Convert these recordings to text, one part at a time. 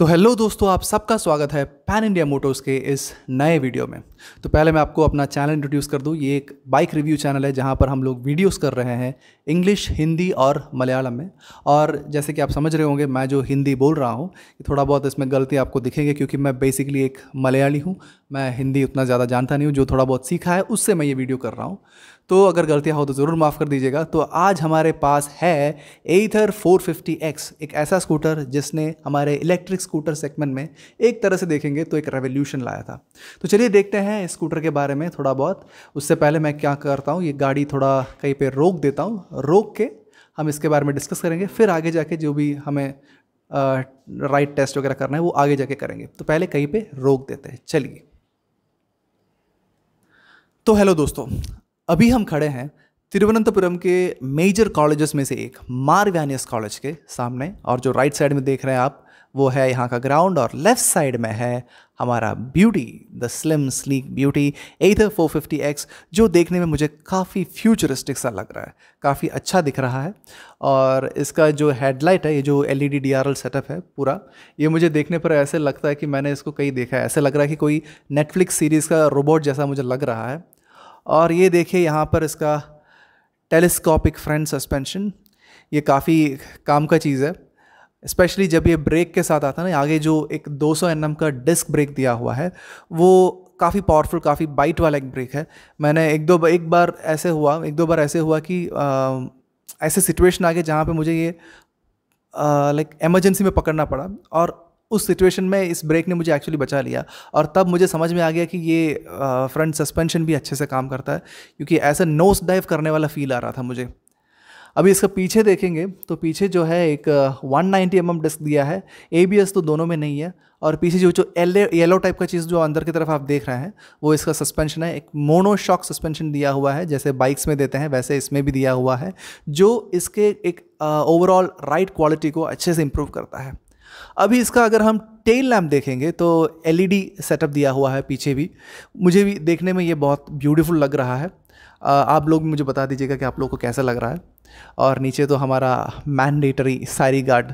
तो हेलो दोस्तों आप सबका स्वागत है पैन इंडिया मोटर्स के इस नए वीडियो में तो पहले मैं आपको अपना चैनल इंट्रोड्यूस कर दूँ ये एक बाइक रिव्यू चैनल है जहाँ पर हम लोग वीडियोस कर रहे हैं इंग्लिश हिंदी और मलयालम में और जैसे कि आप समझ रहे होंगे मैं जो हिंदी बोल रहा हूँ थोड़ा बहुत इसमें गलती आपको दिखेंगे क्योंकि मैं बेसिकली एक मलयाली हूँ मैं हिंदी उतना ज़्यादा जानता नहीं हूँ जो थोड़ा बहुत सीखा है उससे मैं ये वीडियो कर रहा हूँ तो अगर गलतियाँ हो तो ज़रूर माफ़ कर दीजिएगा तो आज हमारे पास है एथर 450X एक ऐसा स्कूटर जिसने हमारे इलेक्ट्रिक स्कूटर सेगमेंट में एक तरह से देखेंगे देखेंगे तो एक रेवोल्यूशन लाया था तो चलिए देखते हैं स्कूटर के बारे में थोड़ा बहुत उससे पहले मैं क्या करता हूँ ये गाड़ी थोड़ा कहीं पर रोक देता हूँ रोक के हम इसके बारे में डिस्कस करेंगे फिर आगे जाके जो भी हमें राइट टेस्ट वगैरह करना है वो आगे जाके करेंगे तो पहले कहीं पे रोक देते हैं चलिए तो हेलो दोस्तों अभी हम खड़े हैं तिरुवनंतपुरम के मेजर कॉलेजेस में से एक मारव्यानियस कॉलेज के सामने और जो राइट साइड में देख रहे हैं आप वो है यहाँ का ग्राउंड और लेफ्ट साइड में है हमारा beauty the slim sleek beauty Ather X जो देखने में मुझे काफ़ी फ्यूचरिस्टिक सा लग रहा है काफ़ी अच्छा दिख रहा है और इसका जो हेडलाइट है ये जो L E D D R L setup है पूरा ये मुझे देखने पर ऐसे लगता है कि मैंने इसको कहीं देखा है ऐसे लग रहा है कि कोई नेटफ्लिक्स सीरीज़ का रोबोट जैसा मुझे लग रहा है और ये देखिए यहाँ पर इसका टेलीस्कोपिक फ्रंट सस्पेंशन ये काफ़ी काम का चीज़ है स्पेशली जब ये ब्रेक के साथ आता है ना आगे जो एक 200 सौ का डिस्क ब्रेक दिया हुआ है वो काफ़ी पावरफुल काफ़ी बाइट वाला एक ब्रेक है मैंने एक दो एक बार ऐसे हुआ एक दो बार ऐसे हुआ कि आ, ऐसे सिचुएशन आ गए जहाँ पे मुझे ये लाइक एमरजेंसी में पकड़ना पड़ा और उस सिचुएशन में इस ब्रेक ने मुझे एक्चुअली बचा लिया और तब मुझे समझ में आ गया कि ये फ्रंट सस्पेंशन भी अच्छे से काम करता है क्योंकि ऐसा नोस डाइव करने वाला फील आ रहा था मुझे अभी इसका पीछे देखेंगे तो पीछे जो है एक वन नाइन्टी एम डिस्क दिया है ए तो दोनों में नहीं है और पीछे जो जो एले येलो टाइप का चीज़ जो अंदर की तरफ आप देख रहे हैं वो इसका सस्पेंशन है एक मोनो शॉक सस्पेंशन दिया हुआ है जैसे बाइक्स में देते हैं वैसे इसमें भी दिया हुआ है जो इसके एक ओवरऑल राइट क्वालिटी को अच्छे से इम्प्रूव करता है अभी इसका अगर हम टेल लैम्प देखेंगे तो एलईडी सेटअप e दिया हुआ है पीछे भी मुझे भी देखने में ये बहुत ब्यूटीफुल लग रहा है आप लोग मुझे बता दीजिएगा कि आप लोग को कैसा लग रहा है और नीचे तो हमारा मैंडेटरी सारी गार्ड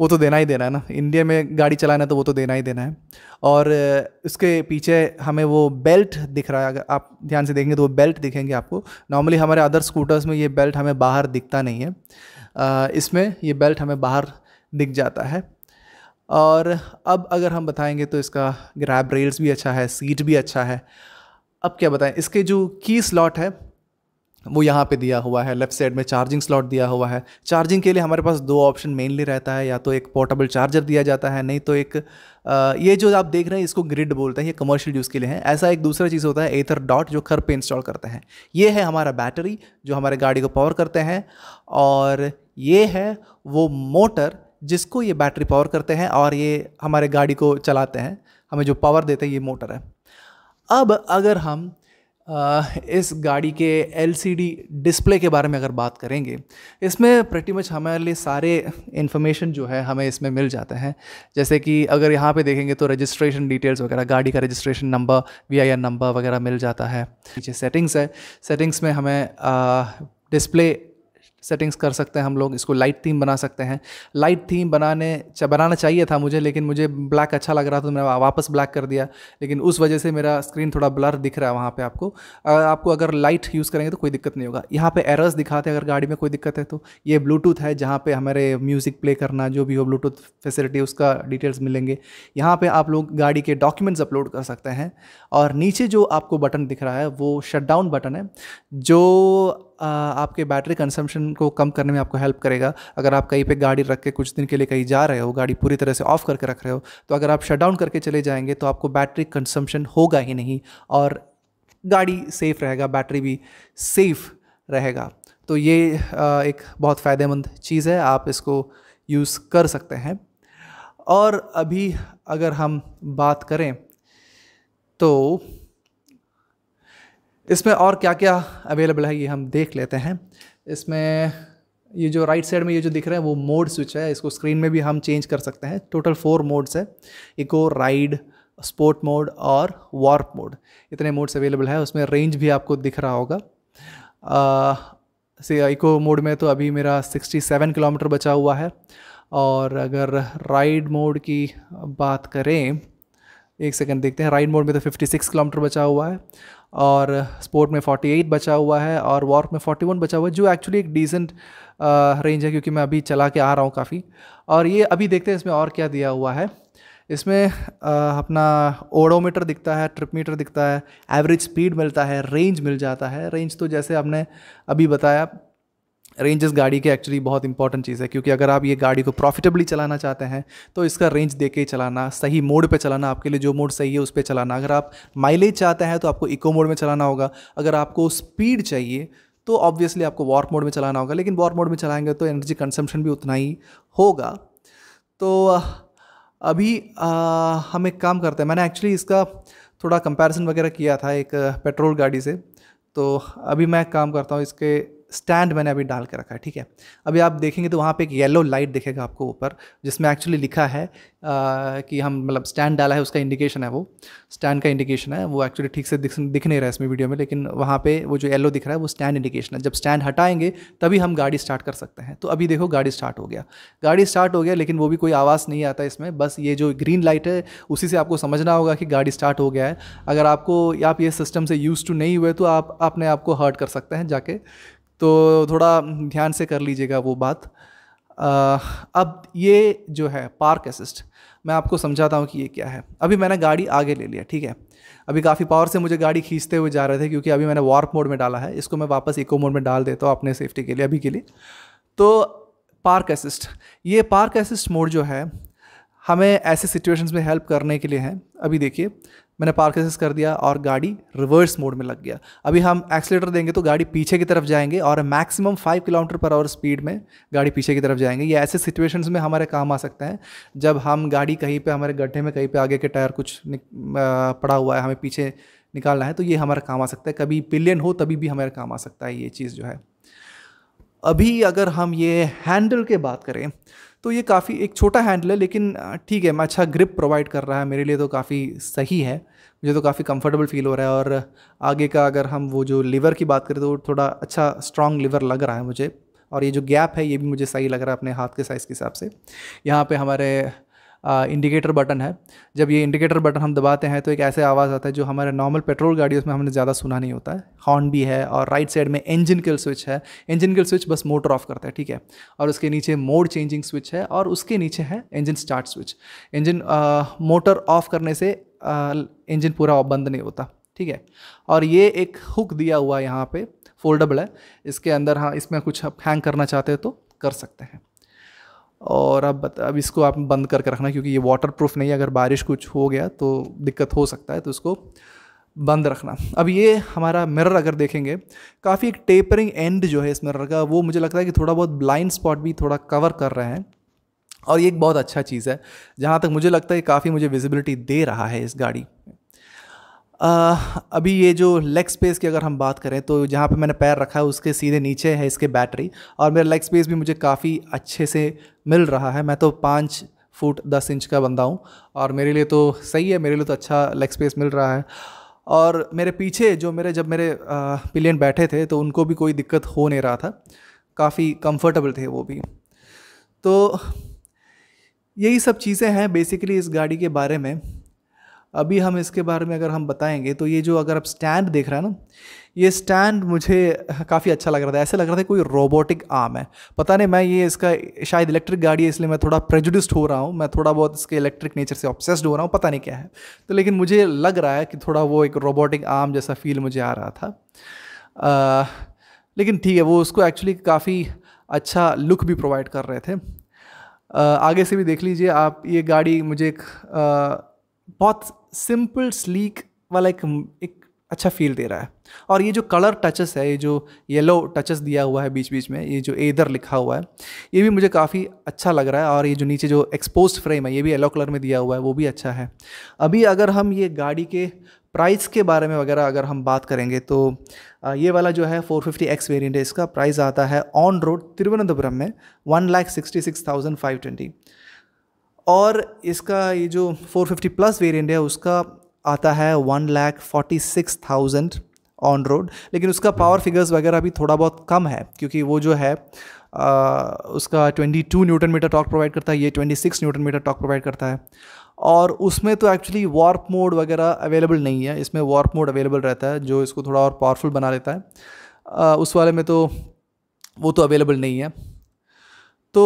वो तो देना ही देना है ना इंडिया में गाड़ी चलाना है तो वो तो देना ही देना है और उसके पीछे हमें वो बेल्ट दिख रहा है अगर आप ध्यान से देखेंगे तो वो बेल्ट दिखेंगे आपको नॉर्मली हमारे अदर स्कूटर्स में ये बेल्ट हमें बाहर दिखता नहीं है इसमें ये बेल्ट हमें बाहर दिख जाता है और अब अगर हम बताएंगे तो इसका ग्रैब रेल्स भी अच्छा है सीट भी अच्छा है अब क्या बताएं इसके जो की स्लॉट है वो यहाँ पे दिया हुआ है लेफ्ट साइड में चार्जिंग स्लॉट दिया हुआ है चार्जिंग के लिए हमारे पास दो ऑप्शन मेनली रहता है या तो एक पोर्टेबल चार्जर दिया जाता है नहीं तो एक आ, ये जो आप देख रहे हैं इसको ग्रिड बोलते हैं ये कमर्शियल यूज़ के लिए है ऐसा एक दूसरा चीज़ होता है एथर डॉट जो घर पर इंस्टॉल करते हैं ये है हमारा बैटरी जो हमारे गाड़ी को पावर करते हैं और ये है वो मोटर जिसको ये बैटरी पावर करते हैं और ये हमारे गाड़ी को चलाते हैं हमें जो पावर देते हैं ये मोटर है अब अगर हम इस गाड़ी के एल डिस्प्ले के बारे में अगर बात करेंगे इसमें प्रटी मच हमारे लिए सारे इन्फॉर्मेशन जो है हमें इसमें मिल जाते हैं जैसे कि अगर यहाँ पे देखेंगे तो रजिस्ट्रेशन डिटेल्स वगैरह गाड़ी का रजिस्ट्रेशन नंबर वी नंबर वगैरह मिल जाता है नीचे सेटिंग्स है सेटिंग्स में हमें डिस्प्ले सेटिंग्स कर सकते हैं हम लोग इसको लाइट थीम बना सकते हैं लाइट थीम बनाने चा, बनाना चाहिए था मुझे लेकिन मुझे ब्लैक अच्छा लग रहा था तो मैंने वापस ब्लैक कर दिया लेकिन उस वजह से मेरा स्क्रीन थोड़ा ब्लर दिख रहा है वहाँ पर आपको आपको अगर लाइट यूज़ करेंगे तो कोई दिक्कत नहीं होगा यहाँ पर एरर्स दिखाते हैं अगर गाड़ी में कोई दिक्कत है तो ये ब्लूटूथ है जहाँ पर हमारे म्यूज़िक प्ले करना जो भी हो ब्लूटूथ फैसिलिटी उसका डिटेल्स मिलेंगे यहाँ पर आप लोग गाड़ी के डॉक्यूमेंट्स अपलोड कर सकते हैं और नीचे जो आपको बटन दिख रहा है वो शट डाउन बटन है जो आपके बैटरी कंसम्पशन को कम करने में आपको हेल्प करेगा अगर आप कहीं पे गाड़ी रख के कुछ दिन के लिए कहीं जा रहे हो गाड़ी पूरी तरह से ऑफ़ करके रख रहे हो तो अगर आप शट डाउन करके चले जाएंगे तो आपको बैटरी कंसम्पशन होगा ही नहीं और गाड़ी सेफ़ रहेगा बैटरी भी सेफ़ रहेगा तो ये एक बहुत फ़ायदेमंद चीज़ है आप इसको यूज़ कर सकते हैं और अभी अगर हम बात करें तो इसमें और क्या क्या अवेलेबल है ये हम देख लेते हैं इसमें ये जो राइट साइड में ये जो दिख रहा है वो मोड स्विच है इसको स्क्रीन में भी हम चेंज कर सकते हैं टोटल फोर मोड्स है इको राइड स्पोर्ट मोड और वार्प मोड इतने मोड्स अवेलेबल है उसमें रेंज भी आपको दिख रहा होगा से इको मोड में तो अभी मेरा 67 किलोमीटर बचा हुआ है और अगर राइड मोड की बात करें एक सेकंड देखते हैं राइड मोड में तो 56 किलोमीटर बचा हुआ है और स्पोर्ट में 48 बचा हुआ है और वॉर्क में 41 बचा हुआ है जो एक्चुअली एक डिसेंट रेंज है क्योंकि मैं अभी चला के आ रहा हूँ काफ़ी और ये अभी देखते हैं इसमें और क्या दिया हुआ है इसमें आ, अपना ओडोमीटर दिखता है ट्रिप मीटर दिखता है एवरेज स्पीड मिलता है रेंज मिल जाता है रेंज तो जैसे आपने अभी बताया रेंजेस गाड़ी के एक्चुअली बहुत इंपॉर्टेंट चीज़ है क्योंकि अगर आप ये गाड़ी को प्रॉफिटेबली चलाना चाहते हैं तो इसका रेंज दे के चलाना सही मोड पे चलाना आपके लिए जो मोड सही है उस पर चलाना अगर आप माइलेज चाहते हैं तो आपको इको मोड में चलाना होगा अगर आपको स्पीड चाहिए तो ऑब्वियसली आपको वॉर्प मोड में चलाना होगा लेकिन वॉर्प मोड में चलाएंगे तो एनर्जी कंजम्पशन भी उतना ही होगा तो अभी आ, हम एक काम करते हैं मैंने एक्चुअली इसका थोड़ा कंपैरिजन वगैरह किया था एक पेट्रोल गाड़ी से तो अभी मैं काम करता हूँ इसके स्टैंड मैंने अभी डाल के रखा है ठीक है अभी आप देखेंगे तो वहाँ पे एक येलो लाइट दिखेगा आपको ऊपर जिसमें एक्चुअली लिखा है आ, कि हम मतलब स्टैंड डाला है उसका इंडिकेशन है वो स्टैंड का इंडिकेशन है वो एक्चुअली ठीक से दिख दिख नहीं रहा है इसमें वीडियो में लेकिन वहाँ पर वो जो येलो दिख रहा है वो स्टैंड इंडिकेशन है जब स्टैंड हटाएंगे तभी हम गाड़ी स्टार्ट कर सकते हैं तो अभी देखो गाड़ी स्टार्ट हो गया गाड़ी स्टार्ट हो गया लेकिन वो भी कोई आवाज़ नहीं आता इसमें बस ये जो ग्रीन लाइट है उसी से आपको समझना होगा कि गाड़ी स्टार्ट हो गया है अगर आपको आप ये सिस्टम से यूज़ टू नहीं हुए तो आप अपने आप को हर्ट कर सकते हैं जाके तो थोड़ा ध्यान से कर लीजिएगा वो बात आ, अब ये जो है पार्क असिस्ट मैं आपको समझाता हूँ कि ये क्या है अभी मैंने गाड़ी आगे ले लिया ठीक है अभी काफ़ी पावर से मुझे गाड़ी खींचते हुए जा रहे थे क्योंकि अभी मैंने वार्प मोड में डाला है इसको मैं वापस इको मोड में डाल देता हूँ अपने सेफ्टी के लिए अभी के लिए तो पार्क असिस्ट ये पार्क असिस्ट मोड जो है हमें ऐसे सिचुएशंस में हेल्प करने के लिए हैं अभी देखिए मैंने पार्किंग कर दिया और गाड़ी रिवर्स मोड में लग गया अभी हम एक्सीटर देंगे तो गाड़ी पीछे की तरफ जाएंगे और maximum five kilometre per hour speed में गाड़ी पीछे की तरफ जाएंगे ये ऐसे सिचुएशंस में हमारे काम आ सकते हैं जब हम गाड़ी कहीं पे हमारे गड्ढे में कहीं पे आगे के टायर कुछ पड़ा हुआ है हमें पीछे निकालना है तो ये हमारा काम आ सकता है कभी पिलियन हो तभी भी हमारा काम आ सकता है ये चीज़ जो है अभी अगर हम ये हैंडल के बात करें तो ये काफ़ी एक छोटा हैंडल है लेकिन ठीक है मैं अच्छा ग्रिप प्रोवाइड कर रहा है मेरे लिए तो काफ़ी सही है मुझे तो काफ़ी कंफर्टेबल फील हो रहा है और आगे का अगर हम वो जो लीवर की बात करें तो थोड़ा अच्छा स्ट्रॉन्ग लीवर लग रहा है मुझे और ये जो गैप है ये भी मुझे सही लग रहा है अपने हाथ के साइज़ के हिसाब से यहाँ पे हमारे इंडिकेटर बटन है जब ये इंडिकेटर बटन हम दबाते हैं तो एक ऐसे आवाज़ आता है जो हमारे नॉर्मल पेट्रोल गाड़ियों में हमने ज़्यादा सुना नहीं होता है हॉर्न भी है और राइट साइड में इंजन किल स्विच है इंजन किल स्विच बस मोटर ऑफ करता है ठीक है और उसके नीचे मोड चेंजिंग स्विच है और उसके नीचे है engine start switch engine motor off करने से इंजन पूरा बंद नहीं होता ठीक है और ये एक हुक दिया हुआ है यहाँ पे फोल्डेबल है इसके अंदर हाँ इसमें कुछ आप हैंग करना चाहते हो तो कर सकते हैं और अब अब इसको आप बंद करके रखना क्योंकि ये वाटर प्रूफ नहीं है अगर बारिश कुछ हो गया तो दिक्कत हो सकता है तो इसको बंद रखना अब ये हमारा मिरर अगर देखेंगे काफ़ी एक टेपरिंग एंड जो है इस मिरर का वो मुझे लगता है कि थोड़ा बहुत ब्लाइंड स्पॉट भी थोड़ा कवर कर रहे हैं और ये एक बहुत अच्छा चीज़ है जहाँ तक मुझे लगता है काफ़ी मुझे विजिबिलिटी दे रहा है इस गाड़ी आ, अभी ये जो लेग स्पेस की अगर हम बात करें तो जहाँ पे मैंने पैर रखा है उसके सीधे नीचे है इसके बैटरी और मेरा लेग स्पेस भी मुझे काफ़ी अच्छे से मिल रहा है मैं तो पाँच फुट दस इंच का बंदा हूँ और मेरे लिए तो सही है मेरे लिए तो अच्छा लेग स्पेस मिल रहा है और मेरे पीछे जो मेरे जब मेरे पिलियन बैठे थे तो उनको भी कोई दिक्कत हो नहीं रहा था काफ़ी कंफर्टेबल थे वो भी तो यही सब चीज़ें हैं बेसिकली इस गाड़ी के बारे में अभी हम इसके बारे में अगर हम बताएंगे तो ये जो अगर आप स्टैंड देख रहे हैं ना ये स्टैंड मुझे काफ़ी अच्छा लग रहा था ऐसे लग रहा था कोई रोबोटिक आर्म है पता नहीं मैं ये इसका शायद इलेक्ट्रिक गाड़ी है इसलिए मैं थोड़ा प्रेजुडिस्ड हो रहा हूँ मैं थोड़ा बहुत इसके इलेक्ट्रिक नेचर से ऑब्सेस्ड हो रहा हूँ पता नहीं क्या है तो लेकिन मुझे लग रहा है कि थोड़ा वो एक रोबोटिक आर्म जैसा फील मुझे आ रहा था आ, लेकिन ठीक है वो उसको एक्चुअली काफ़ी अच्छा लुक भी प्रोवाइड कर रहे थे आगे से भी देख लीजिए आप ये गाड़ी मुझे एक बहुत सिंपल स्लीक वाला एक एक अच्छा फील दे रहा है और ये जो कलर टचेस है ये जो येलो टचेस दिया हुआ है बीच बीच में ये जो एदर लिखा हुआ है ये भी मुझे काफ़ी अच्छा लग रहा है और ये जो नीचे जो एक्सपोज फ्रेम है ये भी येलो कलर में दिया हुआ है वो भी अच्छा है अभी अगर हम ये गाड़ी के प्राइस के बारे में वगैरह अगर हम बात करेंगे तो ये वाला जो है फोर फिफ्टी एक्स वेरियंट है इसका प्राइस आता है ऑन रोड तिरुवनंतपुरम में one lakh sixty six thousand five twenty और इसका ये जो 450 प्लस वेरिएंट है उसका आता है one lakh forty six thousand on road लेकिन उसका पावर फिगर्स वगैरह भी थोड़ा बहुत कम है क्योंकि वो जो है आ, उसका 22 न्यूटन मीटर टॉक प्रोवाइड करता है ये 26 न्यूटन मीटर टॉक प्रोवाइड करता है और उसमें तो एक्चुअली वार्प मोड वगैरह अवेलेबल नहीं है इसमें वार्प मोड अवेलेबल रहता है जो इसको थोड़ा और पावरफुल बना लेता है आ, उस वाले में तो वो तो अवेलेबल नहीं है तो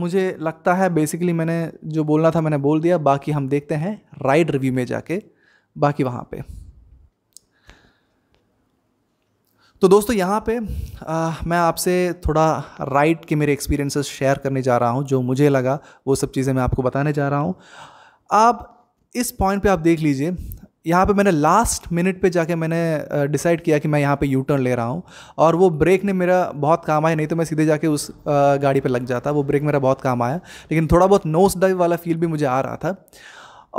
मुझे लगता है बेसिकली मैंने जो बोलना था मैंने बोल दिया बाकी हम देखते हैं राइड रिव्यू में जाके बाकी वहाँ पे तो दोस्तों यहाँ पे आ, मैं आपसे थोड़ा राइड के मेरे एक्सपीरियंसेस शेयर करने जा रहा हूँ जो मुझे लगा वो सब चीज़ें मैं आपको बताने जा रहा हूँ आप इस पॉइंट पे आप देख लीजिए यहाँ पे मैंने लास्ट मिनट पे जाके मैंने डिसाइड किया कि मैं यहाँ पे यू टर्न ले रहा हूँ और वो ब्रेक ने मेरा बहुत काम आया नहीं तो मैं सीधे जाके उस गाड़ी पे लग जाता वो ब्रेक मेरा बहुत काम आया लेकिन थोड़ा बहुत नोस डाइव वाला फील भी मुझे आ रहा था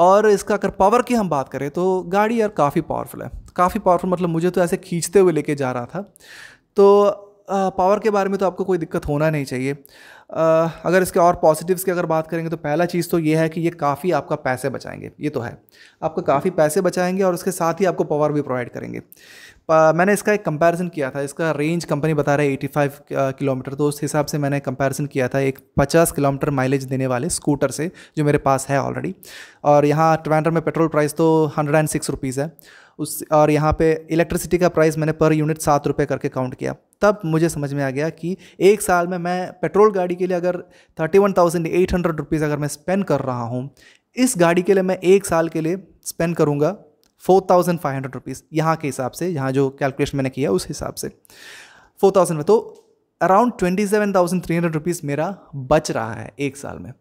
और इसका अगर पावर की हम बात करें तो गाड़ी यार काफ़ी पावरफुल है काफ़ी पावरफुल मतलब मुझे तो ऐसे खींचते हुए लेके जा रहा था तो पावर के बारे में तो आपको कोई दिक्कत होना नहीं चाहिए अगर इसके और पॉजिटिव्स की अगर बात करेंगे तो पहला चीज़ तो ये है कि ये काफ़ी आपका पैसे बचाएंगे ये तो है आपका काफ़ी पैसे बचाएंगे और उसके साथ ही आपको पावर भी प्रोवाइड करेंगे मैंने इसका एक कंपैरिजन किया था इसका रेंज कंपनी बता रहा है 85 किलोमीटर तो उस हिसाब से मैंने कंपैरिजन किया था एक पचास किलोमीटर माइलेज देने वाले स्कूटर से जो मेरे पास है ऑलरेडी और यहाँ ट्रैंडर में पेट्रोल प्राइस तो हंड्रेड एंड सिक्स रुपीज़ है उस और यहाँ पे इलेक्ट्रिसिटी का प्राइस मैंने पर यूनिट सात रुपये करके काउंट किया तब मुझे समझ में आ गया कि एक साल में मैं पेट्रोल गाड़ी के लिए अगर thirty one thousand eight hundred rupees अगर मैं स्पेंड कर रहा हूँ इस गाड़ी के लिए मैं एक साल के लिए स्पेंड करूँगा four thousand five hundred rupees यहाँ के हिसाब से यहाँ जो कैलकुलेशन मैंने किया उस हिसाब से फोर थाउजेंड में तो around twenty seven thousand three hundred rupees मेरा बच रहा है एक साल में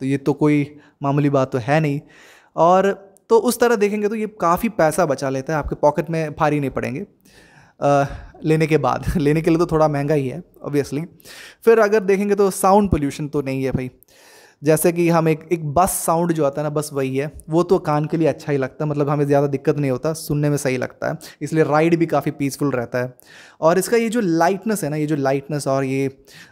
तो ये तो कोई मामूली बात तो है नहीं और तो उस तरह देखेंगे तो ये काफ़ी पैसा बचा लेता है आपके पॉकेट में भारी नहीं पड़ेंगे आ, लेने के बाद लेने के लिए तो थोड़ा महंगा ही है ऑब्वियसली फिर अगर देखेंगे तो साउंड पोल्यूशन तो नहीं है भाई जैसे कि हम एक एक बस साउंड जो आता है ना बस वही है वो तो कान के लिए अच्छा ही लगता है मतलब हमें ज़्यादा दिक्कत नहीं होता सुनने में सही लगता है इसलिए राइड भी काफ़ी पीसफुल रहता है और इसका ये जो लाइटनेस है ना ये जो लाइटनेस और ये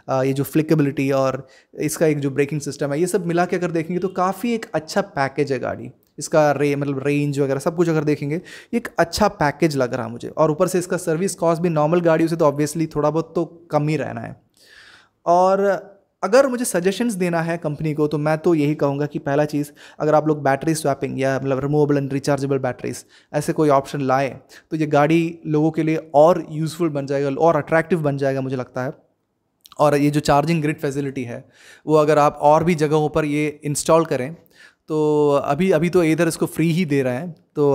आ, ये जो फ्लिकेबिलिटी और इसका एक जो ब्रेकिंग सिस्टम है ये सब मिला के अगर देखेंगे तो काफ़ी एक अच्छा पैकेज है गाड़ी इसका रे मतलब रेंज वगैरह सब कुछ अगर देखेंगे एक अच्छा पैकेज लग रहा मुझे और ऊपर से इसका सर्विस कॉस्ट भी नॉर्मल गाड़ियों से तो ऑब्वियसली थोड़ा बहुत तो कम ही रहना है और अगर मुझे सजेशंस देना है कंपनी को तो मैं तो यही कहूँगा कि पहला चीज़ अगर आप लोग बैटरी स्वैपिंग या मतलब रिमूवेबल एंड रिचार्जेबल बैटरीज ऐसे कोई ऑप्शन लाए तो ये गाड़ी लोगों के लिए और यूज़फुल बन जाएगा और अट्रैक्टिव बन जाएगा मुझे लगता है और ये जो चार्जिंग ग्रिड फैसिलिटी है वो अगर आप और भी जगहों पर ये इंस्टॉल करें तो अभी अभी तो इधर इसको फ्री ही दे रहे हैं तो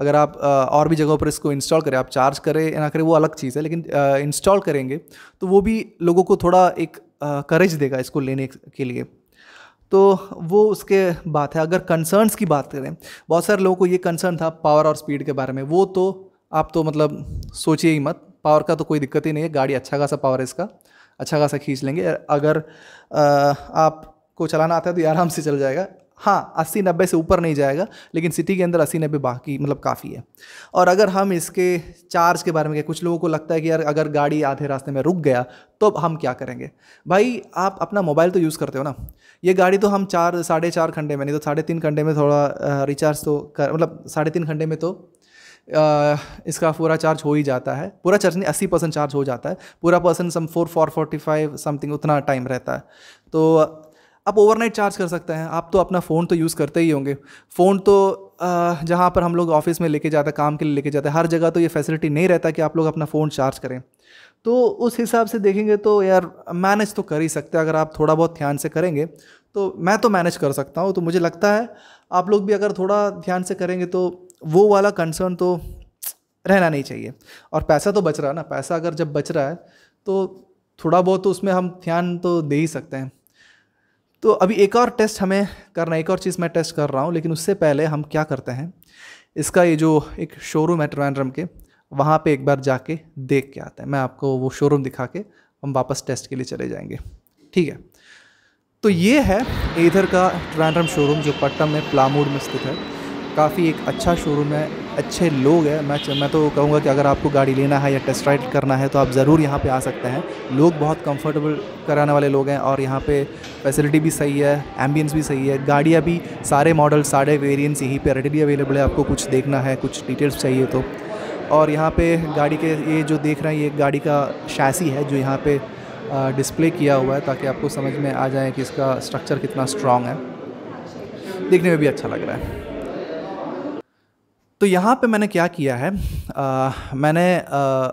अगर आप और भी जगहों पर इसको इंस्टॉल करें आप चार्ज करें या ना करें वो अलग चीज़ है लेकिन इंस्टॉल करेंगे तो वो भी लोगों को थोड़ा एक करेज देगा इसको लेने के लिए तो वो उसके बात है अगर कंसर्न्स की बात करें बहुत सारे लोगों को ये कंसर्न था पावर और स्पीड के बारे में वो तो आप तो मतलब सोचिए ही मत पावर का तो कोई दिक्कत ही नहीं है गाड़ी अच्छा खासा पावर है इसका अच्छा खासा खींच लेंगे अगर आपको चलाना आता है तो आराम से चल जाएगा हाँ अस्सी नब्बे से ऊपर नहीं जाएगा लेकिन सिटी के अंदर अस्सी नब्बे बाकी मतलब काफ़ी है और अगर हम इसके चार्ज के बारे में कुछ लोगों को लगता है कि यार अगर गाड़ी आधे रास्ते में रुक गया तो हम क्या करेंगे भाई आप अपना मोबाइल तो यूज़ करते हो ना ये गाड़ी तो हम चार साढ़े चार घंटे में नहीं तो साढ़े तीन घंटे में थोड़ा रिचार्ज तो कर मतलब साढ़े तीन घंटे में तो आ, इसका पूरा चार्ज हो ही जाता है पूरा चार्ज नहीं अस्सी परसेंट चार्ज हो जाता है पूरा percent some four four forty five something उतना टाइम रहता है तो आप ओवरनाइट चार्ज कर सकते हैं आप तो अपना फ़ोन तो यूज़ करते ही होंगे फ़ोन तो जहाँ पर हम लोग ऑफिस में लेके जाते हैं काम के लिए लेके जाते हैं हर जगह तो ये फैसिलिटी नहीं रहता कि आप लोग अपना फ़ोन चार्ज करें तो उस हिसाब से देखेंगे तो यार मैनेज तो कर ही सकते हैं अगर आप थोड़ा बहुत ध्यान से करेंगे तो मैं तो मैनेज कर सकता हूँ तो मुझे लगता है आप लोग भी अगर थोड़ा ध्यान से करेंगे तो वो वाला कंसर्न तो रहना नहीं चाहिए और पैसा तो बच रहा है ना पैसा अगर जब बच रहा है तो थोड़ा बहुत तो उसमें हम ध्यान तो दे ही सकते हैं तो अभी एक और टेस्ट हमें करना एक और चीज़ मैं टेस्ट कर रहा हूँ लेकिन उससे पहले हम क्या करते हैं इसका ये जो एक शोरूम है ट्रिवेंड्रम के वहाँ पे एक बार जाके देख के आते हैं मैं आपको वो शोरूम दिखा के हम वापस टेस्ट के लिए चले जाएंगे ठीक है तो ये है इधर का ट्रिवेंड्रम शोरूम जो पट्टम में प्लामूड में स्थित है काफ़ी एक अच्छा शोरूम है अच्छे लोग हैं मैं मैं तो कहूँगा कि अगर आपको गाड़ी लेना है या टेस्ट राइड करना है तो आप ज़रूर यहाँ पे आ सकते हैं लोग बहुत कंफर्टेबल कराने वाले लोग हैं और यहाँ पे फैसिलिटी भी सही है एम्बियंस भी सही है गाड़ियाँ भी सारे मॉडल सारे वेरियंट्स यहीं पर रेडली अवेलेबल है आपको कुछ देखना है कुछ डिटेल्स चाहिए तो और यहाँ पर गाड़ी के ये जो देख रहे हैं ये गाड़ी का शासी है जो यहाँ पर डिस्प्ले किया हुआ है ताकि आपको समझ में आ जाए कि इसका स्ट्रक्चर कितना स्ट्रॉन्ग है देखने में भी अच्छा लग रहा है तो यहाँ पे मैंने क्या किया है आ, मैंने आ,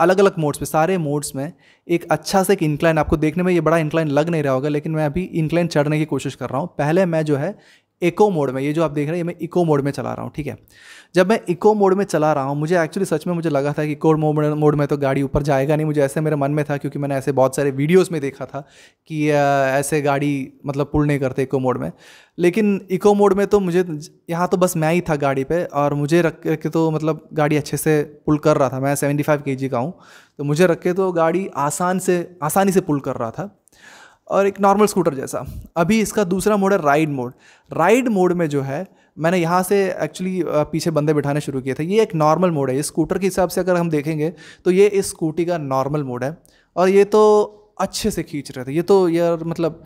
अलग अलग मोड्स पे सारे मोड्स में एक अच्छा सा एक इंक्लाइन आपको देखने में ये बड़ा इंक्लाइन लग नहीं रहा होगा लेकिन मैं अभी इंक्लाइन चढ़ने की कोशिश कर रहा हूँ पहले मैं जो है इको मोड में ये जो आप देख रहे हैं ये मैं इको मोड में चला रहा हूँ ठीक है जब मैं इको मोड में चला रहा हूँ मुझे एक्चुअली सच में मुझे लगा था कि इको मोड मोड में तो गाड़ी ऊपर जाएगा नहीं मुझे ऐसे मेरे मन में था क्योंकि मैंने ऐसे बहुत सारे वीडियोस में देखा था कि ऐसे गाड़ी मतलब पुल नहीं करते इको मोड में लेकिन इको मोड में तो मुझे यहाँ तो बस मैं ही था गाड़ी पर और मुझे रख के तो मतलब गाड़ी अच्छे से पुल कर रहा था मैं सेवेंटी फाइव का हूँ तो मुझे रख के तो गाड़ी आसान से आसानी से पुल कर रहा था और एक नॉर्मल स्कूटर जैसा अभी इसका दूसरा मोड है राइड मोड राइड मोड में जो है मैंने यहाँ से एक्चुअली पीछे बंदे बिठाने शुरू किए थे ये एक नॉर्मल मोड है इस स्कूटर के हिसाब से अगर हम देखेंगे तो ये इस स्कूटी का नॉर्मल मोड है और ये तो अच्छे से खींच रहे थे ये तो यार मतलब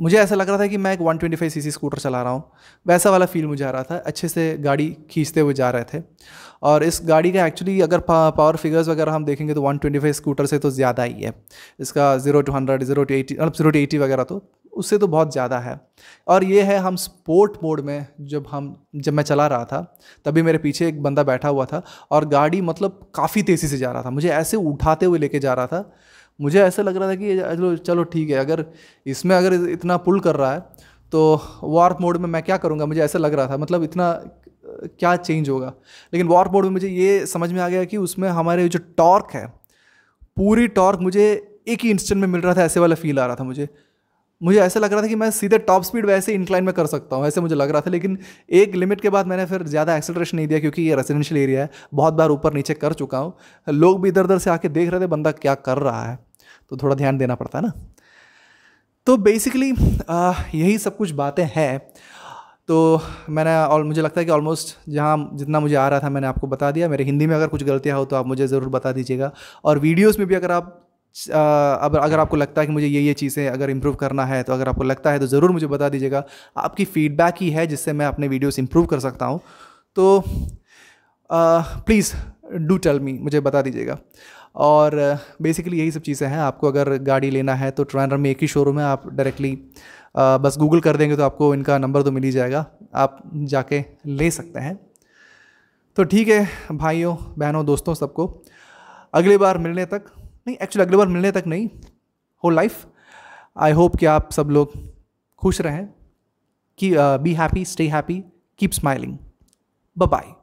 मुझे ऐसा लग रहा था कि मैं एक 125 सीसी स्कूटर चला रहा हूँ वैसा वाला फील मुझे आ रहा था अच्छे से गाड़ी खींचते हुए जा रहे थे और इस गाड़ी का एक्चुअली अगर पावर फिगर्स वगैरह हम देखेंगे तो 125 स्कूटर से तो ज़्यादा ही है इसका zero to hundred zero to eighty मतलब ज़ीरो टू एटी वगैरह तो उससे तो बहुत ज़्यादा है और ये है हम स्पोर्ट मोड में जब हम जब मैं चला रहा था तभी मेरे पीछे एक बंदा बैठा हुआ था और गाड़ी मतलब काफ़ी तेज़ी से जा रहा था मुझे ऐसे उठाते हुए लेके जा रहा था मुझे ऐसा लग रहा था कि चलो चलो ठीक है अगर इसमें अगर इतना पुल कर रहा है तो वार्प मोड में मैं क्या करूँगा मुझे ऐसा लग रहा था मतलब इतना क्या चेंज होगा लेकिन वार्प मोड में मुझे ये समझ में आ गया कि उसमें हमारे जो टॉर्क है पूरी टॉर्क मुझे एक ही इंस्टेंट में मिल रहा था ऐसे वाला फील आ रहा था मुझे मुझे ऐसा लग रहा था कि मैं सीधे टॉप स्पीड वैसे इंक्लाइन में कर सकता हूँ ऐसे मुझे लग रहा था लेकिन एक लिमिट के बाद मैंने फिर ज़्यादा एक्सेलरेशन नहीं दिया क्योंकि ये रेजिडेंशियल एरिया है बहुत बार ऊपर नीचे कर चुका हूँ लोग भी इधर उधर से आके देख रहे थे बंदा क्या कर रहा है तो थोड़ा ध्यान देना पड़ता है ना तो बेसिकली यही सब कुछ बातें हैं तो मैंने और मुझे लगता है कि ऑलमोस्ट जहाँ जितना मुझे आ रहा था मैंने आपको बता दिया मेरे हिंदी में अगर कुछ गलतियाँ हो तो आप मुझे ज़रूर बता दीजिएगा और वीडियोस में भी अगर आप अब अगर आपको लगता है कि मुझे ये ये चीज़ें अगर इम्प्रूव करना है तो अगर आपको लगता है तो ज़रूर मुझे बता दीजिएगा आपकी फीडबैक ही है जिससे मैं अपने वीडियोस इम्प्रूव कर सकता हूँ तो प्लीज़ डू टेल मी मुझे बता दीजिएगा और बेसिकली यही सब चीज़ें हैं आपको अगर गाड़ी लेना है तो ट्रैनर में एक ही शोरूम है आप डायरेक्टली बस गूगल कर देंगे तो आपको इनका नंबर तो मिल ही जाएगा आप जाके ले सकते हैं तो ठीक है भाइयों बहनों दोस्तों सबको अगली बार मिलने तक नहीं एक्चुअली अगली बार मिलने तक नहीं हो लाइफ आई होप कि आप सब लोग खुश रहें कि be happy stay happy keep smiling bye